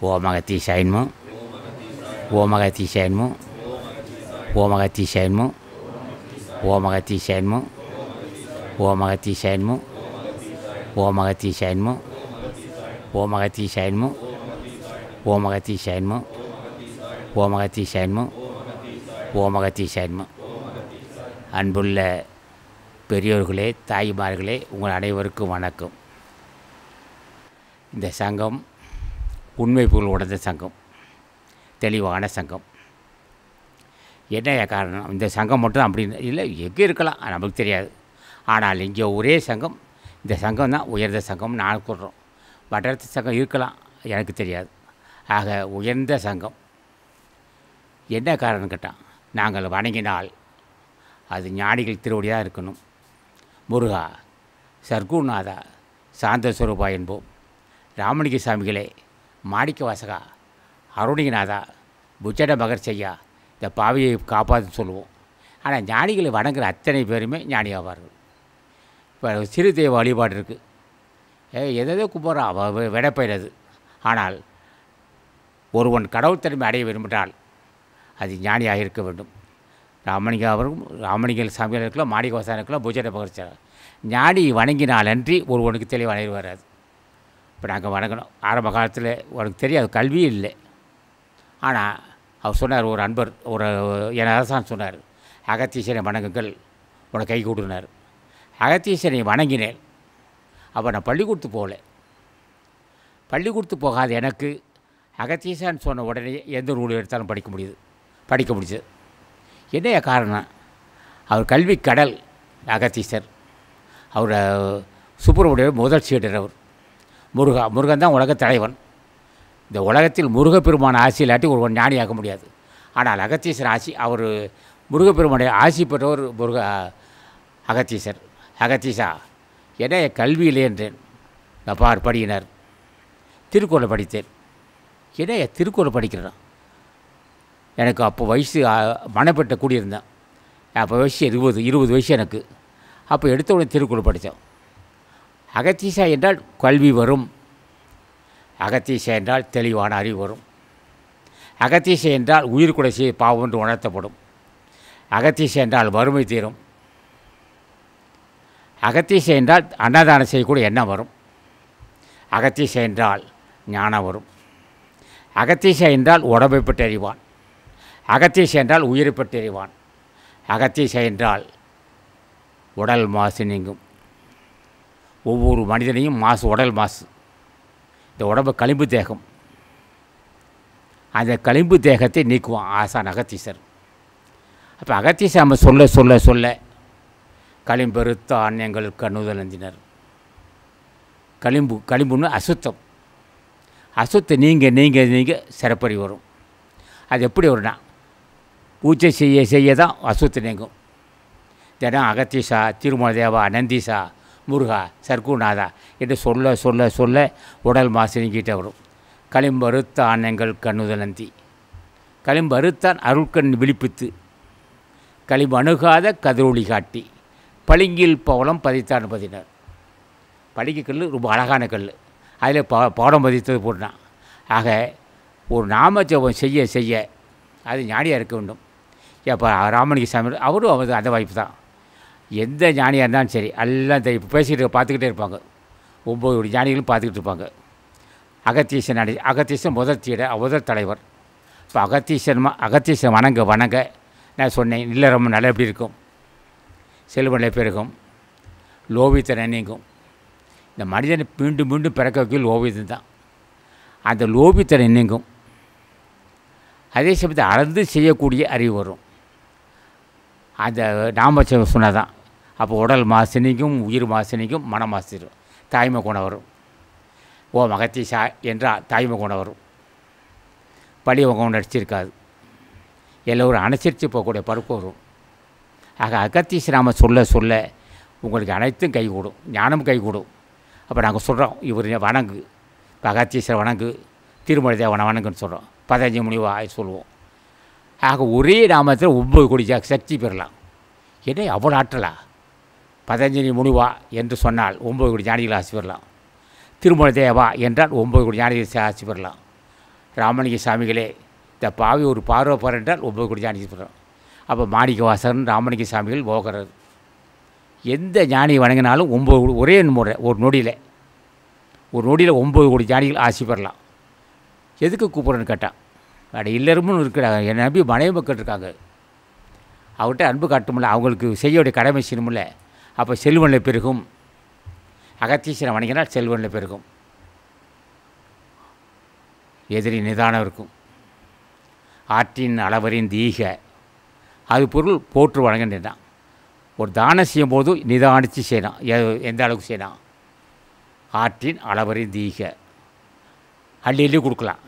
சைன்மு சைன்மு சைன்மு ஓமகத்தீசாயன்மு சைன்மு ஓமகத்தீசாயன்மு சைன்மு ஓமகத்தீசாயன்மு ஓமகத்தீசாயன்மு ஓமகத்தீசாயன்மு ஓமகத்தீசாயன்மு ஓமகத்தீசாயன்மு ஓமகத்தீசாயன்மு அன்புள்ள பெரியோர்களே தாய்மார்களே உங்கள் அனைவருக்கும் வணக்கம் இந்த சங்கம் உண்மை பொருள் உடந்த சங்கம் தெளிவான சங்கம் என்ன காரணம் இந்த சங்கம் மட்டும் அப்படின்னு இல்லை எங்கே இருக்கலாம் நமக்கு தெரியாது ஆனால் இங்கே ஒரே சங்கம் இந்த சங்கம் தான் உயர்ந்த சங்கம் நான் கூடுறோம் வட்டத்து சங்கம் இருக்கலாம் எனக்கு தெரியாது ஆக உயர்ந்த சங்கம் என்ன காரணம் கேட்டான் நாங்கள் வணங்கினால் அது ஞானிகள் திருவடியாக இருக்கணும் முருகா சர்க்குநாதா சாந்தஸ்வரூபா என்போம் ராமணிக சாமிகளே வாசகா அருணிகநாதா புஜட மகர்ச்சையா இந்த பாவியை காப்பாதுன்னு சொல்லுவோம் ஆனால் ஞானிகளை வணங்குற அத்தனை பேருமே ஞானியாவார்கள் இப்போ சிறு தெய்வ வழிபாடு இருக்குது ஏ எதோ கும்பிட்றான் விடப்பெயரது ஆனால் ஒருவன் கடவுள் தன்மை அடைய விரும்பினால் அது ஞானியாக இருக்க வேண்டும் ராமணிகா அவர்களும் ராமணிகள் சாமியார் இருக்கலாம் மாணிகவாசன் இருக்கலாம் பூஜை பகர்ச்சார் ஞானி வணங்கினால் அன்றி ஒருவனுக்கு தெளிவாக வராது இப்போ நாங்கள் வணங்கணும் ஆரம்ப காலத்தில் உனக்கு தெரியாது கல்வி இல்லை ஆனால் அவர் சொன்னார் ஒரு அன்பர் ஒரு என் அரசான் சொன்னார் அகத்தீசனை வணங்குங்கள் உனக்கு கை கூட்டினார் அகத்தீசனை வணங்கினேன் அப்போ நான் பள்ளிக்கூடத்து போகல பள்ளிக்கூடத்து போகாத எனக்கு அகத்தீசான்னு சொன்ன உடனே எந்த நூல் எடுத்தாலும் படிக்க முடியுது படிக்க முடிஞ்சது என்னைய காரணம் அவர் கல்வி கடல் அகத்தீசர் அவர் சுப்பிரமணியம் முதல் சீடர் அவர் முருகா முருகன் தான் உலகத் தலைவன் இந்த உலகத்தில் முருகப்பெருமான ஆசி இல்லாட்டி ஒருவன் ஞானியாக முடியாது ஆனால் அகத்தீஸ்வரர் ஆசி அவர் முருகப்பெருமான ஆசி பெற்றவர் முருக அகத்தீசர் அகத்தீசா என கல்வியிலே என்றேன் நான் பார் படியினர் திருக்குறளை படித்தேன் என்ன திருக்குறளை படிக்கிறேன் எனக்கு அப்போ வயசு மனப்பெட்ட கூடியிருந்தேன் அப்போ வயசு இருபது இருபது வயசு எனக்கு அப்போ எடுத்த உடனே திருக்குறள் படித்தேன் அகத்தீசா என்றால் கல்வி வரும் அகத்தீசை என்றால் தெளிவான அறிவு வரும் அகத்தீசை என்றால் உயிர் கூட செய்ய பாவம் என்று உணர்த்தப்படும் அகத்தீசை என்றால் வறுமை தீரும் அகத்தீசை என்றால் அன்னதானம் செய்யக்கூட எண்ணம் வரும் அகத்தீசை என்றால் ஞானம் வரும் அகத்தீசை என்றால் உடம்பை பற்றறிவான் அகத்தீசை என்றால் உயிரை பற்றறிவான் அகத்தீசை என்றால் உடல் மாசு நீங்கும் ஒவ்வொரு மனிதனையும் மாசு உடல் மாசு இந்த உடம்பு களிம்பு தேகம் அந்த களிம்பு தேகத்தை நீக்குவான் ஆசான் அகத்தீசர் அப்போ அகத்தீசர் நம்ம சொல்ல சொல்ல சொல்ல களிம்பெருத்தான் எங்கள் அஞ்சினர் களிம்பு களிம்புன்னு அசுத்தம் அசுத்தம் நீங்கள் நீங்கள் நீங்கள் சிறப்படி வரும் அது எப்படி வரும்னா பூஜை செய்ய செய்ய தான் அசுத்தம் நீங்கும் தினம் அகத்தீஷா திருமண தேவா நந்தீஷா முருகா சர்க்குநாதா என்று சொல்ல சொல்ல சொல்ல உடல் மாசு நீங்கிட்ட வரும் களிம்பறுத்த ஆனங்கள் கண்ணுதலந்தி களிம்பருத்தான் அருட்கண் விழிப்பித்து அணுகாத கதிரொளி காட்டி பளிங்கில் பவளம் பதித்தான் பதினார் பளிங்கு கல் ரொம்ப அழகான கல் அதில் ப பாடம் பதித்தது போட்டான் ஆக ஒரு நாம ஜபம் செய்ய செய்ய அது ஞானியாக இருக்க வேண்டும் எப்போ ராமனுக்கு சாமி அவரும் அவர் அந்த வாய்ப்பு தான் எந்த ஞானியாக இருந்தாலும் சரி எல்லாம் இப்போ பேசிக்கிட்டு பார்த்துக்கிட்டே இருப்பாங்க ஒம்பது ஞானிகளும் பார்த்துக்கிட்டு இருப்பாங்க அகத்தீசன் அடி அகத்தீசன் முதல் தீட முதல் தலைவர் இப்போ அகத்தீசன் அகத்தீசன் வணங்க வணங்க நான் சொன்னேன் இல்லை ரொம்ப நல்லா எப்படி இருக்கும் செல்வநிலை பெருகும் லோவியத்தை நீங்கும் இந்த மனிதனை மீண்டும் மீண்டும் பிறக்க வைக்கும் லோவியத்தம் தான் அந்த லோபித்தனை நீங்கும் அதே சமயத்தில் அளந்து செய்யக்கூடிய அறிவு வரும் அந்த நாம சொன்னதான் அப்போ உடல் மாசினிக்கும் உயிர் மாசினிக்கும் மன மாசிரும் தாய்மை குணம் வரும் ஓ மகத்தீஷா என்றால் தாய்மை குணம் வரும் பழி உங்க நடிச்சிருக்காது எல்லோரும் அனுசரித்து போகக்கூடிய பருப்பு வரும் ஆக அகத்தீஸ்ராம சொல்ல சொல்ல உங்களுக்கு அனைத்தும் கைகூடும் ஞானம் கைகூடும் அப்போ நாங்கள் சொல்கிறோம் இவர் வணங்கு அகத்தீஸ்வரர் வணங்கு திருமலை தேவனை வணங்குன்னு சொல்கிறோம் பதினஞ்சு மணி வாய் சொல்லுவோம் ஆக ஒரே நாமத்தில் ஒம்பது கோடி சக்தி பெறலாம் என்ன அவ்வளோ ஆற்றலா பதஞ்சலி முனிவா என்று சொன்னால் ஒம்பது கோடி ஞானிகள் ஆசி பெறலாம் திருமண தேவா என்றால் ஒம்பது கோடி ஞானிகள் ஆசி பெறலாம் ராமலிங்க சாமிகளே இந்த பாவி ஒரு பார்வப்பர் என்றால் ஒம்பது கோடி ஞானிகள் பெறலாம் அப்போ மாணிக்க வாசகன் ராமலிங்க சாமிகள் போகிறது எந்த ஞானியை வணங்கினாலும் ஒம்பது கோடி ஒரே முறை ஒரு நொடியில் ஒரு நொடியில் ஒம்பது கோடி ஞானிகள் ஆசி பெறலாம் எதுக்கு கூப்பிட்றேன்னு கேட்டான் அட இல்லருமும் இருக்கிறாங்க என்னை நம்பி மனைவி மக்கள் இருக்காங்க அவர்கிட்ட அன்பு காட்டுமில்ல அவங்களுக்கு செய்ய வேண்டிய கடமை செய்யணும்ல அப்போ செல்வனில் பெருகும் அகத்தீசனை வணங்கினால் செல்வனில் பெருகும் எதிரி நிதானம் இருக்கும் ஆற்றின் அளவரின் தீக அது பொருள் போற்று வழங்குன்றான் ஒரு தானம் செய்யும்போது நிதானித்து செய்யலாம் எந்த அளவுக்கு செய்யலாம் ஆற்றின் அளவரின் தீக அள்ளி அள்ளி கொடுக்கலாம்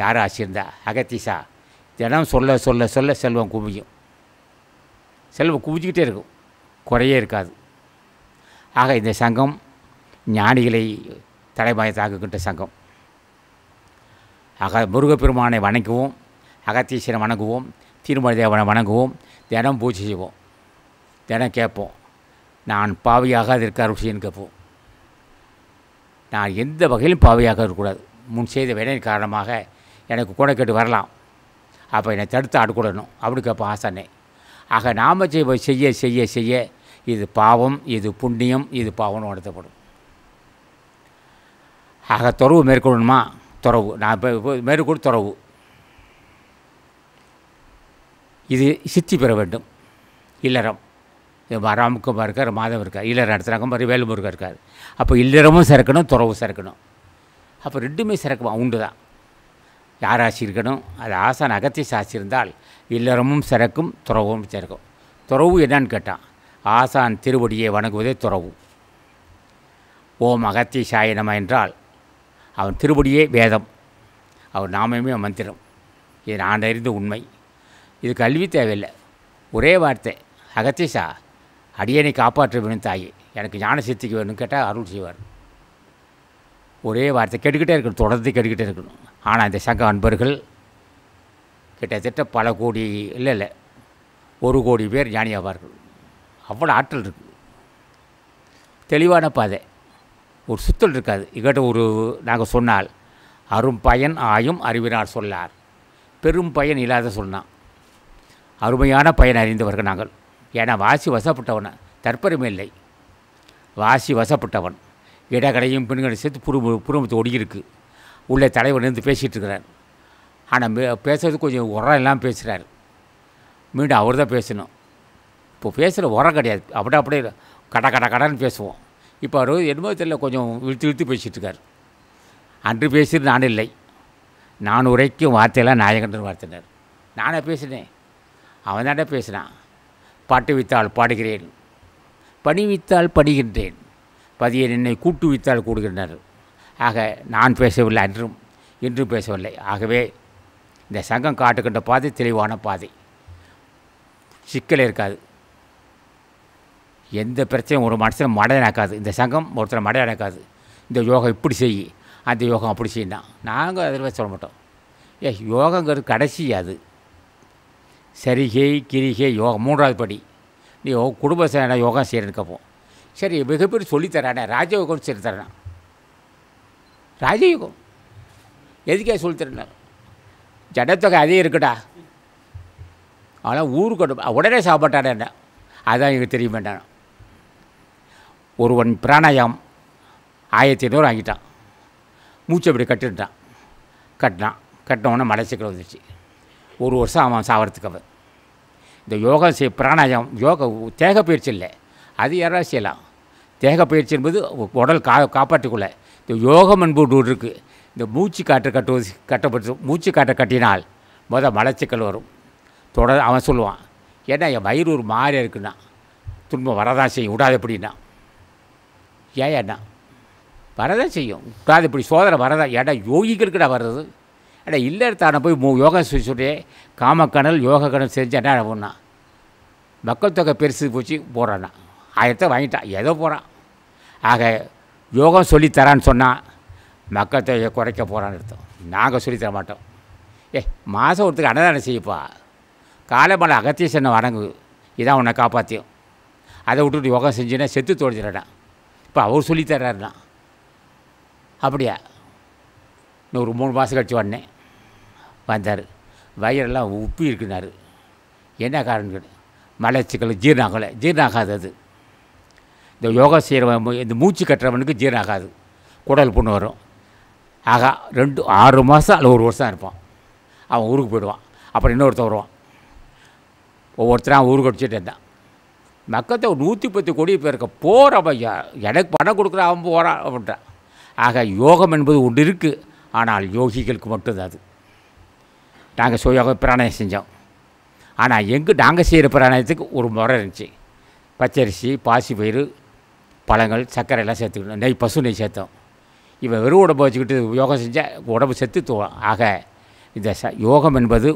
யார் ஆசியிருந்தா அகத்தீசா தினம் சொல்ல சொல்ல சொல்ல செல்வம் குவியும் செல்வம் குவிஞ்சிக்கிட்டே இருக்கும் குறையே இருக்காது ஆக இந்த சங்கம் ஞானிகளை தலைமையத்தாக்குகின்ற சங்கம் ஆக முருகப்பெருமானை வணங்குவோம் அகத்தீஸ்வரன் வணங்குவோம் திருமலை தேவனை வணங்குவோம் தினம் பூஜை செய்வோம் தினம் கேட்போம் நான் பாவியாக அது இருக்க செய்யணும் கேட்போம் நான் எந்த வகையிலும் பாவியாக இருக்கக்கூடாது முன் செய்த வேலையின் காரணமாக எனக்கு கூட கேட்டு வரலாம் அப்போ என்னை தடுத்து ஆடக்கூடணும் அப்படி கேட்போம் ஆசானே ஆக நாம் செய்ய செய்ய செய்ய இது பாவம் இது புண்ணியம் இது பாவம்னு உணர்த்தப்படும் ஆக துறவு மேற்கொள்ளணுமா துறவு நான் இப்போ மேற்கொண்டு துறவு இது சித்தி பெற வேண்டும் இல்லறம் ராமக்குமார் இருக்கார் மாதவம் இருக்கார் இல்லறம் நடத்துகிறாங்க மாதிரி வேலுமுருகம் இருக்கார் அப்போ இல்லறமும் சிறக்கணும் துறவும் சிறக்கணும் அப்போ ரெண்டுமே சிறக்கணும் உண்டு தான் யார் ஆசி இருக்கணும் அது ஆசான் அகத்திய சாசி இருந்தால் இல்லறமும் சிறக்கும் துறவும் சிறக்கும் துறவு என்னான்னு கேட்டான் ஆசான் திருவடியை வணங்குவதே துறவு ஓம் அகத்தி நம என்றால் அவன் திருவடியே வேதம் அவர் நாமமே மந்திரம் இது நான் அறிந்த உண்மை இது கல்வி தேவையில்லை ஒரே வார்த்தை அகத்திஷா அடியனை காப்பாற்ற வேணும் தாயே எனக்கு ஞான சித்திக்கு வேணும்னு கேட்டால் அருள் செய்வார் ஒரே வார்த்தை கெட்டுக்கிட்டே இருக்கணும் தொடர்ந்து கெட்டுக்கிட்டே இருக்கணும் ஆனால் இந்த சங்க அன்பர்கள் கிட்டத்தட்ட பல கோடி இல்லை இல்லை ஒரு கோடி பேர் ஞானியாவார்கள் அவ்வளோ ஆற்றல் இருக்குது தெளிவான பாதை ஒரு சுத்தல் இருக்காது இக்கிட்ட ஒரு நாங்கள் சொன்னால் அரும் பயன் ஆயும் அறிவினார் சொல்லார் பெரும் பயன் இல்லாத சொன்னான் அருமையான பயன் அறிந்தவர்கள் நாங்கள் ஏன்னா வாசி வசப்பட்டவன் தற்பருமே இல்லை வாசி வசப்பட்டவன் இடகடையும் பெண்களை சேர்த்து புரும்பு புருமத்தை ஒடியிருக்கு உள்ளே தலைவர் இருந்து பேசிகிட்டு இருக்கிறார் ஆனால் பேசுறது கொஞ்சம் உரம் எல்லாம் பேசுகிறார் மீண்டும் அவர் தான் பேசணும் இப்போ பேசுகிற உரம் கிடையாது அப்படியே அப்படியே கடை கடை கடைன்னு பேசுவோம் இப்போ அவர் என்னமோ தெரியல கொஞ்சம் இழுத்து இழுத்து பேசிகிட்ருக்கார் அன்று பேசிட்டு நான் இல்லை நான் உரைக்கும் வார்த்தையெல்லாம் நாயகன் வார்த்தைனார் நானே பேசினேன் அவன் தானே பேசினான் பாட்டு வித்தால் பாடுகிறேன் பணி வித்தால் படுகின்றேன் பதியை என்னை கூட்டு வித்தால் கூடுகின்றனர் ஆக நான் பேசவில்லை அன்றும் இன்றும் பேசவில்லை ஆகவே இந்த சங்கம் காட்டுகின்ற பாதை தெளிவான பாதை சிக்கல் இருக்காது எந்த பிரச்சனையும் ஒரு மனசில் மடை நடக்காது இந்த சங்கம் ஒருத்தர் மடை நடக்காது இந்த யோகம் இப்படி செய் அந்த யோகம் அப்படி செய்யணும் நாங்கள் அதில் சொல்ல மாட்டோம் ஏ யோகங்கிறது கடைசி அது சரிகை கிரிகை யோகம் மூன்றாவது படி நீ குடும்ப சேனா யோகம் செய்கிறேன்னு அப்போ சரி மிகப்பெரிய சொல்லித்தரானே ராஜயோகம் சொல்லி தரேன் ராஜயோகம் எதுக்கே சொல்லித்தரேன் ஜனத்தொகை அதே இருக்குடா ஆனால் ஊருக்கு உடனே சாப்பாட்டான அதுதான் எங்களுக்கு எனக்கு தெரிய வேண்டாம் ஒருவன் பிராணாயாம் ஆயிரத்தி ஐநூறு வாங்கிட்டான் மூச்சு அப்படி கட்டிட்டான் கட்டினான் கட்டினவுடனே மலைச்சிக்கல் வந்துடுச்சு ஒரு வருஷம் அவன் சாவரத்துக்கு அவன் இந்த யோகா செய் பிராணாயம் யோகா தேக பயிற்சி இல்லை அது யாராவது செய்யலாம் தேக பயிற்சி என்பது உடல் கா காப்பாற்றிக்கொள்ள இந்த யோகம் என்பது இருக்குது இந்த மூச்சு காற்று கட்டுவது கட்டப்பட்டு மூச்சு காற்றை கட்டினால் முதல் மலச்சிக்கல் வரும் தொடர் அவன் சொல்லுவான் ஏன்னா என் வயிறு ஒரு மாறி இருக்குன்னா துன்பம் வரதான் செய்யும் விடாது எப்படின்னா ஏன்னா வரதான் செய்யும் அது இப்படி சோதனை வரதான் ஏடா யோகிகளுக்குடா வர்றது ஏடா இல்லை தானே போய் மூ யோகா சொல்லியே காமக்கணல் யோக கணல் செஞ்சேன்னா ஒன்றா மக்கள் தொகை பெருசு போச்சு போகிறான்னா ஆயிரத்தை வாங்கிட்டான் ஏதோ போகிறான் ஆக யோகம் சொல்லித்தரான்னு சொன்னால் மக்கள் தொகையை குறைக்க போகிறான்னு அர்த்தம் நாங்கள் சொல்லித்தர மாட்டோம் ஏ மாதம் ஒருத்தருக்கு அன்னதானம் செய்யப்பா மலை அகத்திய சென்ன வணங்கு இதான் உன்னை காப்பாற்றியும் அதை விட்டுட்டு யோகம் செஞ்சுன்னா செத்து தொலைஞ்சிடறான் இப்போ அவர் சொல்லித்தர்றாரு தான் அப்படியா இன்னும் ஒரு மூணு மாதம் கழிச்சு வந்தேன் வந்தார் வயிறெல்லாம் உப்பி இருக்குனார் என்ன காரணம் மலைச்சிக்கல் ஜீர்ணாகலை ஜீரணாகாது அது இந்த யோகா செய்கிறவன் இந்த மூச்சு கட்டுறவனுக்கு ஜீர்ணாகாது குடல் பொண்ணு வரும் ஆகா ரெண்டு ஆறு மாதம் அல்ல ஒரு வருஷம் இருப்பான் அவன் ஊருக்கு போயிடுவான் அப்புறம் இன்னொருத்தர் வருவான் ஒவ்வொருத்தரும் அவன் ஊருக்கு அடிச்சுட்டு இருந்தான் மக்கத்தை நூற்றி பத்து கோடி பேருக்கு போகிறவன் எனக்கு பணம் கொடுக்குற அவன் போகிறான் அப்படின்றான் ஆக யோகம் என்பது ஒன்று இருக்குது ஆனால் யோகிகளுக்கு மட்டும்தான் அது நாங்கள் சுயோக பிராணயம் செஞ்சோம் ஆனால் எங்கே நாங்கள் செய்கிற பிராணயத்துக்கு ஒரு முறை இருந்துச்சு பச்சரிசி பாசி பயிர் பழங்கள் சர்க்கரை எல்லாம் சேர்த்துக்கணும் நெய் பசு நெய் சேர்த்தோம் இவன் வெறும் உடம்பு வச்சுக்கிட்டு யோகம் செஞ்சால் உடம்பு செத்து தோணும் ஆக இந்த ச யோகம் என்பது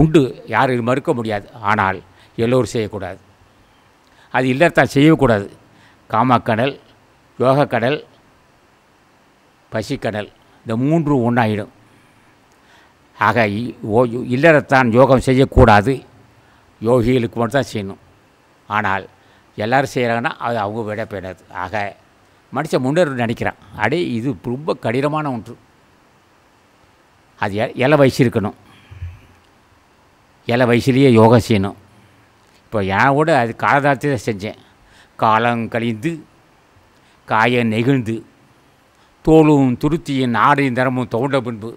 உண்டு யாரும் மறுக்க முடியாது ஆனால் எல்லோரும் செய்யக்கூடாது அது இல்லாதால் செய்யக்கூடாது காமாக்கடல் யோகக்கடல் பசிக்கடல் இந்த மூன்று ஒன்றாயிடும் ஆக இல்லறத்தான் யோகம் செய்யக்கூடாது யோகிகளுக்கு மட்டும்தான் செய்யணும் ஆனால் எல்லோரும் செய்கிறாங்கன்னா அது அவங்க விட போயிடாது ஆக மனுஷன் முன்னேற நினைக்கிறான் அடே இது ரொம்ப கடினமான ஒன்று அது இலை வயசு இருக்கணும் இலை வயசுலேயே யோகா செய்யணும் இப்போ என் கூட அது காலதாரத்தை தான் செஞ்சேன் காலம் கழிந்து காய நெகிழ்ந்து தோலும் துருத்தியின் நாடையும் நிறமும் தோண்ட பின்பு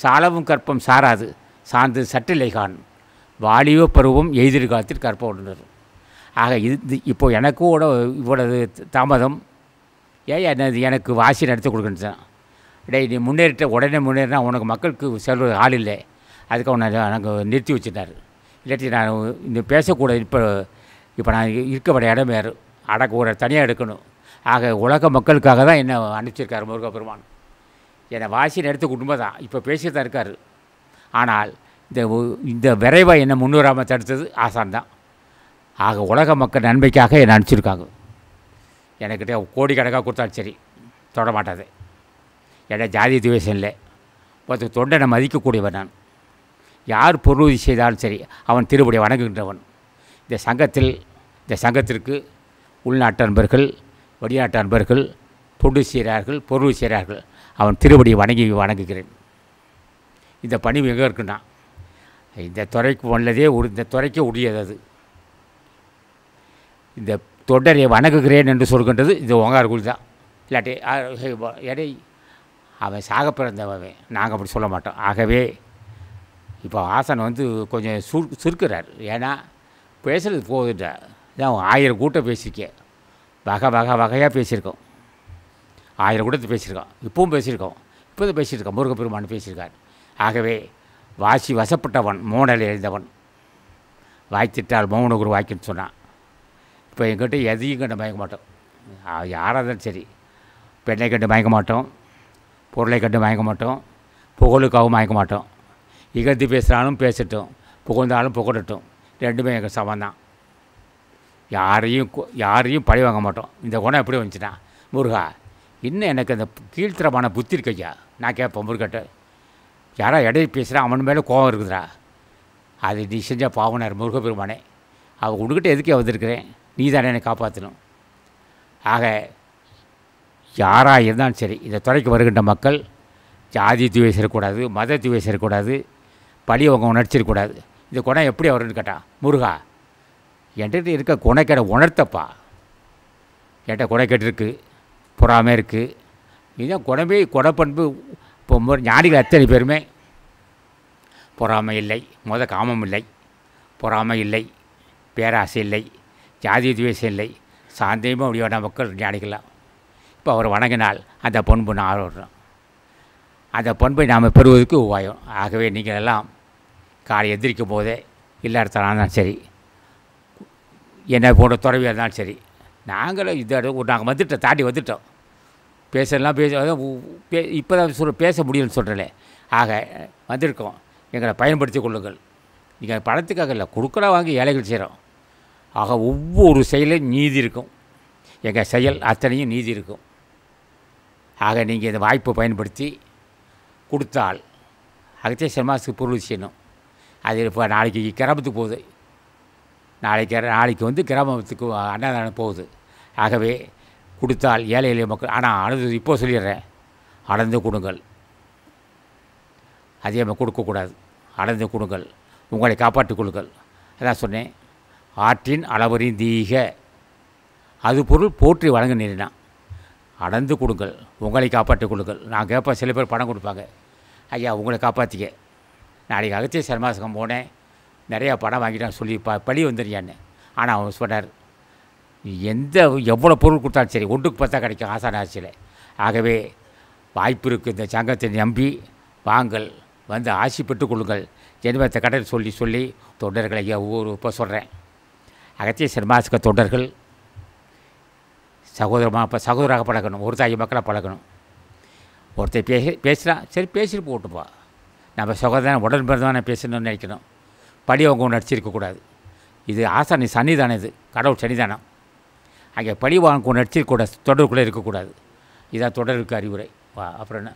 சாலவும் கற்பம் சாராது சார்ந்து சற்றிலை காணும் வாலிப பருவம் எய்திர்காலத்தில் கற்ப உணர் ஆக இது இப்போ கூட இவ்வளவு தாமதம் ஏன் என்னது எனக்கு வாசி நடத்தி தான் இடையே நீ முன்னேறிட்ட உடனே முன்னேறினா உனக்கு மக்களுக்கு செல்வது ஆள் இல்லை அதுக்கு அவனை எனக்கு நிறுத்தி வச்சுட்டாரு இல்லாட்டி நான் இந்த பேசக்கூடாது இப்போ இப்போ நான் இருக்க வேண்டிய இடம் வேறு அடக்க ஒரு தனியாக எடுக்கணும் ஆக உலக மக்களுக்காக தான் என்னை அனுப்பிச்சிருக்கார் பெருமான் என்னை வாசின்னு எடுத்து குடும்பம் தான் இப்போ பேசிட்டு தான் இருக்கார் ஆனால் இந்த இந்த விரைவாக என்னை முன்னுறாமல் தடுத்தது ஆசான் தான் ஆக உலக மக்கள் நன்மைக்காக என்னை அனுப்பிச்சிருக்காங்க எனக்கிட்ட கணக்காக கொடுத்தாலும் சரி தொட என்னை ஜாதி துவேஷம் இல்லை ஒருத்தர் தொண்டனை மதிக்கக்கூடியவன் நான் யார் பொருளுதவி செய்தாலும் சரி அவன் திருப்படி வணங்குகின்றவன் இந்த சங்கத்தில் இந்த சங்கத்திற்கு உள்நாட்டு அன்பர்கள் வெளிநாட்டு அன்பர்கள் தொண்டு செய்கிறார்கள் பொருள் செய்கிறார்கள் அவன் திருப்படி வணங்கி வணங்குகிறேன் இந்த பணி மிக இருக்குன்னா இந்த துறைக்கு வந்ததே ஒரு இந்த துறைக்கு உரியது அது இந்த தொண்டரை வணங்குகிறேன் என்று சொல்கின்றது இந்த குழி தான் இல்லாட்டி எடை அவன் சாக பிறந்தவன் நாங்கள் அப்படி சொல்ல மாட்டோம் ஆகவே இப்போ ஆசன் வந்து கொஞ்சம் சுரு சுருக்கிறார் ஏன்னா பேசுகிறது போகுதுட்டா ஏன் ஆயிரம் கூட்டம் பேசியிருக்கேன் வகை வகை வகையாக பேசியிருக்கோம் ஆயிரம் கூட்டத்தை பேசியிருக்கோம் இப்பவும் பேசியிருக்கோம் இப்போ பேசியிருக்கோம் முருகப்பெருமான் பேசியிருக்கார் ஆகவே வாசி வசப்பட்டவன் மோனல் எழுந்தவன் வாய்த்திட்டால் மௌன குரு வாய்க்குன்னு சொன்னான் இப்போ எங்கிட்ட எதையும் கண்டு மயங்க மாட்டோம் யாராக சரி பெண்ணை கண்டு மயங்க மாட்டோம் பொருளை கண்டு மயங்க மாட்டோம் புகழுக்காகவும் மயங்க மாட்டோம் இகழ்த்தி பேசுகிறாலும் பேசட்டும் புகழ்ந்தாலும் புகழட்டும் ரெண்டுமே எங்கள் சமம் தான் யாரையும் யாரையும் பழி வாங்க மாட்டோம் இந்த குணம் எப்படி வந்துச்சுன்னா முருகா இன்னும் எனக்கு அந்த கீழ்த்தரமான புத்தி இருக்கு ஐயா நான் கேட்பேன் முருகட்ட யாரா இடையே பேசுகிறா அவன் மேலே கோவம் இருக்குதுடா அது நீ செஞ்ச பாவனார் பெருமானே அவள் உங்ககிட்ட எதுக்கே வந்திருக்கிறேன் நீ தானே என்னை காப்பாற்றணும் ஆக யாராக இருந்தாலும் சரி இந்த துறைக்கு வருகின்ற மக்கள் ஜாதி துவை செய்யக்கூடாது மத துவை செய்யக்கூடாது பழியை அவங்க உணர்ச்சிருக்கூடாது இந்த குணம் எப்படி வரும்னு கேட்டான் முருகா என்கிட்ட இருக்க குணக்கடை உணர்த்தப்பா என்கிட்ட குணை இருக்குது பொறாமை இருக்குது இதுதான் குணமே குணப்பண்பு இப்போ ஞானிகள் அத்தனை பேருமே பொறாமை இல்லை மொத காமம் இல்லை பொறாமை இல்லை பேராசை இல்லை ஜாதி துவேசம் இல்லை சாந்தியமாக வேணாம் மக்கள் ஞானிகளாம் இப்போ அவர் வணங்கினால் அந்த பண்பு நான் ஆர்வம் அந்த பண்பை நாம் பெறுவதற்கு உபாயம் ஆகவே நீங்கள் எல்லாம் காலை எந்திரிக்கும் போதே இல்லாடத்தனா இருந்தாலும் சரி என்ன போன்ற துறவியாக இருந்தாலும் சரி நாங்களும் இதை நாங்கள் வந்துட்டோம் தாண்டி வந்துட்டோம் பேசலாம் பேச பே இப்போ தான் சொல்ல பேச முடியும்னு சொல்கிறேன் ஆக வந்திருக்கோம் எங்களை பயன்படுத்தி கொள்ளுங்கள் நீங்கள் பணத்துக்காக இல்லை கொடுக்குற வாங்கி ஏழைகள் செய்கிறோம் ஆக ஒவ்வொரு செயலும் நீதி இருக்கும் எங்கள் செயல் அத்தனையும் நீதி இருக்கும் ஆக நீங்கள் இந்த வாய்ப்பை பயன்படுத்தி கொடுத்தால் அகத்தே சர்மாசுக்கு பொருள் செய்யணும் அது இப்போ நாளைக்கு கிராமத்துக்கு போகுது நாளைக்கு நாளைக்கு வந்து கிராமத்துக்கு அன்னதானம் போகுது ஆகவே கொடுத்தால் ஏழை எளிய மக்கள் ஆனால் அழுது இப்போ சொல்லிடுறேன் அளந்து கொடுங்கள் அதிகமாக கொடுக்கக்கூடாது அளந்து கொடுங்கள் உங்களை காப்பாற்றிக் கொள்ளுங்கள் அதான் சொன்னேன் ஆற்றின் அளவரின் தீக அது பொருள் போற்றி வழங்க நேரினா அடந்து கொடுங்கள் உங்களை காப்பாற்றிக் கொள்ளுங்கள் நான் கேட்பேன் சில பேர் பணம் கொடுப்பாங்க ஐயா உங்களை காப்பாற்றிக்க நாளைக்கு அகத்திய சர்மாசகம் போனேன் நிறையா படம் வாங்கிட்டான் சொல்லி ப பழி வந்துடுறியான்னு ஆனால் அவன் சொன்னார் எந்த எவ்வளோ பொருள் கொடுத்தாலும் சரி ஒன்றுக்கு பத்தா கிடைக்கும் ஆசான ஆட்சியில் ஆகவே வாய்ப்பு இருக்குது இந்த சங்கத்தை நம்பி வாங்கள் வந்து ஆசி பெற்றுக்கொள்ளுங்கள் ஜென்மத்தை கடன் சொல்லி சொல்லி தொண்டர்களை ஒவ்வொரு இப்போ சொல்கிறேன் அகத்திய சர்மாசக தொண்டர்கள் சகோதரமாக இப்போ சகோதராக பழகணும் ஒரு தாய் மக்களை பழகணும் ஒருத்தர் பேசி பேசுகிறான் சரி பேசிட்டு போட்டுப்பா நம்ம சுகதான உடல் பிறந்தான பேசணும்னு நினைக்கணும் படி அவங்க ஒன்று நடிச்சிருக்கக்கூடாது இது ஆசானி சன்னிதானம் இது கடவுள் சன்னிதானம் அங்கே படி வாங்க ஒன்று நடிச்சிருக்கக்கூடாது தொடருக்குள்ளே இருக்கக்கூடாது இதான் தொடருக்கு அறிவுரை வா அப்புறம் என்ன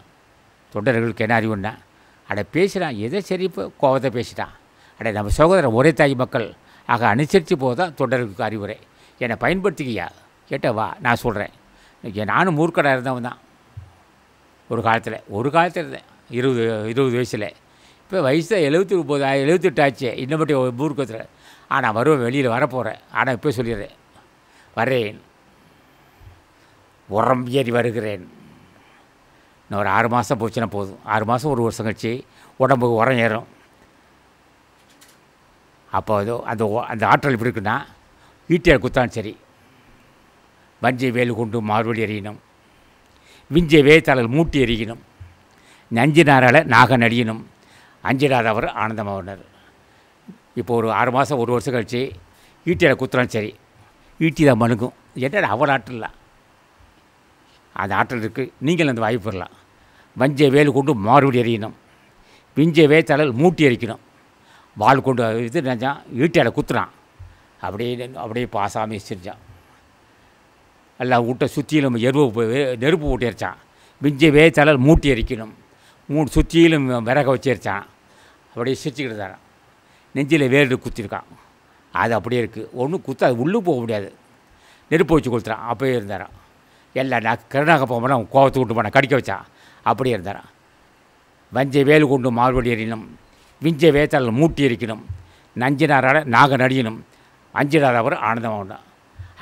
தொண்டர்களுக்கு என்ன அறிவுன்னா அட பேசினான் எதை சரி இப்போ கோபத்தை பேசிட்டான் அட நம்ம சகோதரன் ஒரே தாய் மக்கள் ஆக அனுசரித்து போதான் தொடருக்கு அறிவுரை என்னை பயன்படுத்திக்கியா கேட்ட வா நான் சொல்கிறேன் நானும் மூர்க்கடாக இருந்தவன் தான் ஒரு காலத்தில் ஒரு காலத்தில் இருந்தேன் இருபது இருபது வயசில் இப்போ வயசு எழுபத்தி ஒம்பது எழுபத்தெட்டு ஆச்சு இன்னும் மட்டும் பூர்க்கத்தில் ஆனால் வருவேன் வெளியில் வரப்போகிறேன் ஆனால் இப்போ சொல்லிடுறேன் வரேன் உரம் ஏறி வருகிறேன் இன்னும் ஒரு ஆறு மாதம் போச்சுன்னா போதும் ஆறு மாதம் ஒரு வருஷம் கழிச்சு உடம்புக்கு உரம் ஏறும் அப்போ அது அந்த அந்த ஆற்றல் இப்படி இருக்குன்னா ஈட்டியார் குத்தான் சரி வஞ்சை வேலு கொண்டு மார்வழி எறியணும் விஞ்சை வேத்தாளர்கள் மூட்டி எறியணும் நஞ்சினாரால் நாகன் அடியனும் அஞ்சினார் அவர் ஆனந்தமாவினர் இப்போ ஒரு ஆறு மாதம் ஒரு வருஷம் கழித்து ஈட்டியில் குத்துறான் சரி ஈட்டி தான் மணுகும் என்ன அவர் ஆற்றல அது ஆற்றல் இருக்குது நீங்கள் அந்த வாய்ப்பு பெறலாம் வஞ்சை வேல் கொண்டு மாறுபடி எறியணும் விஞ்சை வேத்தாளர் மூட்டி எரிக்கணும் வால் கொண்டு இது நினைச்சான் ஈட்டியால் குத்துறான் அப்படியே அப்படியே பாசாமி செஞ்சான் எல்லாம் வீட்டை சுற்றிலும் எருவு நெருப்பு ஊட்டி எரிச்சான் விஞ்சை வேத்தாளர் மூட்டி எரிக்கணும் மூணு சுற்றியிலும் விறக வச்சிருச்சான் அப்படியே சிரிச்சுக்கிட்டு தரான் நெஞ்சில் வேறு குத்திருக்கான் அது அப்படியே இருக்குது ஒன்றும் குத்து அது உள்ளே போக முடியாது நெருப்பு வச்சு கொடுத்துறான் அப்படியே இருந்தாரான் எல்லாம் நான் கருணாக போகும்போது அவன் கோபத்தை கொண்டு போனான் கடிக்க வச்சான் அப்படியே இருந்தாரான் வஞ்சை வேல் கொண்டு மார்படி எறியணும் விஞ்ச வேத்தால் மூட்டி எரிக்கணும் நஞ்சினாரால் நாக நடியணும் அஞ்சினார் அவர் ஆனந்தமாக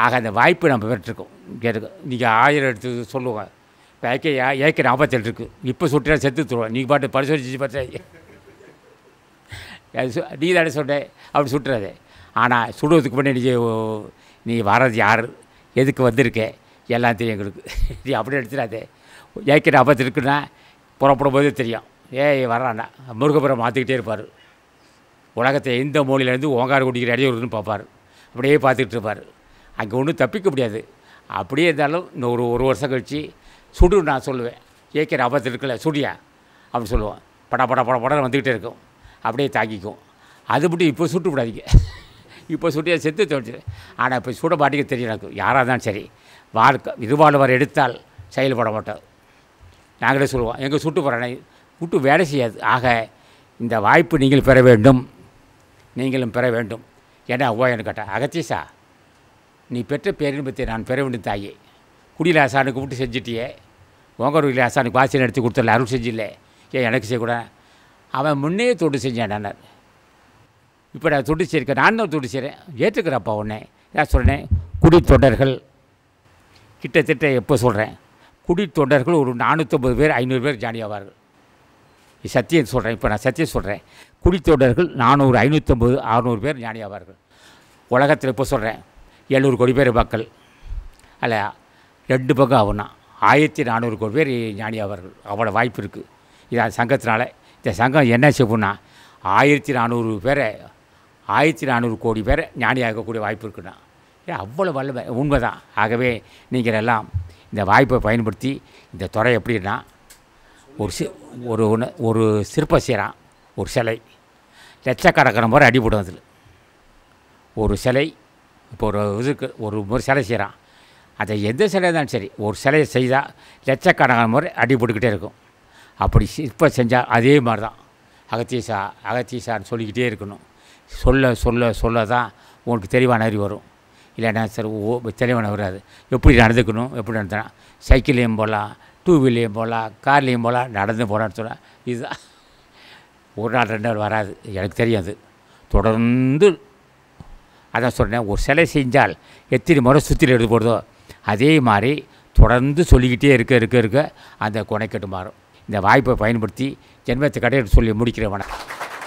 ஆக அந்த வாய்ப்பு நம்ம பெற்றிருக்கோம் கேட்டுக்கோ நீங்கள் ஆயிரம் எடுத்து சொல்லுவாங்க பேக்கே ஏக்கர் ஆபத்தில் இருக்குது இப்போ சுட்டினா செத்து தருவோம் நீ பாட்டு பரிசோதிச்சு பார்த்தா அது நீ தானே சொல்கிற அப்படி சுட்டுறாது ஆனால் சுடுவதுக்கு முன்னாடி நீ வர்றது யார் எதுக்கு வந்திருக்க எல்லாம் தெரியும் எங்களுக்கு நீ அப்படி எடுத்துடாதே ஏக்கர் ஆபத்தில் இருக்குன்னா புறப்படும் போதே தெரியும் ஏய் வர்றான்னா முருகபுரம் மாற்றிக்கிட்டே இருப்பார் உலகத்தை எந்த மூலையிலேருந்து ஓங்கார் குடிக்கிற அடி இருக்குன்னு பார்ப்பார் அப்படியே பார்த்துக்கிட்டு இருப்பார் அங்கே ஒன்றும் தப்பிக்க முடியாது அப்படியே இருந்தாலும் இன்னும் ஒரு ஒரு வருஷம் கழித்து சுடு நான் சொல்லுவேன் ஏக்கர் ஆபத்து இருக்கல சுடியா அப்படின்னு சொல்லுவோம் பட பட பட படம் வந்துக்கிட்டே இருக்கும் அப்படியே தாக்கிக்கும் அது மட்டும் இப்போ சுட்டு விடாதீங்க இப்போ சுட்டியாக செத்து தோணுச்சு ஆனால் இப்போ சுட மாட்டிக்க தெரியும் எனக்கு யாராக தான் சரி வாழ்க்கை இருவாழ்வார் எடுத்தால் செயல்பட மாட்டோம் நாங்களே சொல்லுவோம் எங்கள் சுட்டு போகிறேன் விட்டு வேலை செய்யாது ஆக இந்த வாய்ப்பு நீங்கள் பெற வேண்டும் நீங்களும் பெற வேண்டும் ஏன்னா ஓ கேட்டால் அகத்தீஷா நீ பெற்ற பேரின்பத்தை நான் பெற வேண்டும் தாயே குடியில் ஆசானு கூப்பிட்டு செஞ்சிட்டியே உங்கள் குடியில் ஆசானுக்கு வாசியில் எடுத்து கொடுத்துடல அருள் செஞ்சில்ல ஏன் எனக்கு செய்யக்கூட அவன் முன்னே தொட்டு செஞ்சான் இப்போ நான் தொட்டு செய்யிருக்கேன் நான் தான் தொட்டு செய்கிறேன் ஏற்றுக்கிறப்பா உடனே நான் சொல்கிறேன் குடி தொண்டர்கள் கிட்டத்தட்ட எப்போ சொல்கிறேன் குடி தொண்டர்கள் ஒரு நானூற்றம்பது பேர் ஐநூறு பேர் ஜானி ஆவார்கள் சத்தியம் சொல்கிறேன் இப்போ நான் சத்தியம் சொல்கிறேன் குடி தொண்டர்கள் நானூறு ஐநூற்றம்பது அறுநூறு பேர் ஞானி ஆவார்கள் உலகத்தில் இப்போ சொல்கிறேன் எழுநூறு கோடி பேர் மக்கள் அல்ல ரெண்டு பக்கம் ஆகுனா ஆயிரத்தி நானூறு கோடி பேர் ஞானி அவர்கள் அவ்வளோ வாய்ப்பு இருக்குது இது சங்கத்தினால இந்த சங்கம் என்ன செய்யணும்னா ஆயிரத்தி நானூறு பேரை ஆயிரத்தி நானூறு கோடி பேரை ஞானி ஆகக்கூடிய வாய்ப்பு இருக்குன்னா அவ்வளோ வல்லமை உண்மை தான் ஆகவே நீங்கள் எல்லாம் இந்த வாய்ப்பை பயன்படுத்தி இந்த துறை எப்படின்னா ஒரு சி ஒரு ஒன்று ஒரு சிற்ப செய்கிறான் ஒரு சிலை லட்சக்கணக்கான முறை அடிபடும் அதில் ஒரு சிலை இப்போ ஒரு இதுக்கு ஒரு முறை சிலை செய்கிறான் அதை எந்த சிலை தான் சரி ஒரு சிலையை செய்தால் லட்சக்கணக்கான முறை அடிபட்டுக்கிட்டே இருக்கும் அப்படி இப்போ செஞ்சால் அதே மாதிரி தான் அகத்தீசா அகத்தீசான்னு சொல்லிக்கிட்டே இருக்கணும் சொல்ல சொல்ல சொல்ல தான் உங்களுக்கு தெளிவான அறிவு வரும் இல்லைன்னா சார் ஓ தெளிவான வராது எப்படி நடந்துக்கணும் எப்படி நடத்தினா சைக்கிள்லேயும் போகலாம் டூ வீலையும் போகலாம் கார்லேயும் போகலாம் நடந்து போகலான்னு சொன்னால் இதுதான் ஒரு நாள் ரெண்டு நாள் வராது எனக்கு தெரியும் அது தொடர்ந்து அதான் சொல்கிறேன் ஒரு சிலை செஞ்சால் எத்தனை முறை சுற்றியில் எடுத்து போடுதோ அதே மாதிரி தொடர்ந்து சொல்லிக்கிட்டே இருக்க இருக்க இருக்க அந்த குணைக்கட்டு மாறும் இந்த வாய்ப்பை பயன்படுத்தி ஜென்மத்தை கடையை சொல்லி முடிக்கிறேன் வணக்கம்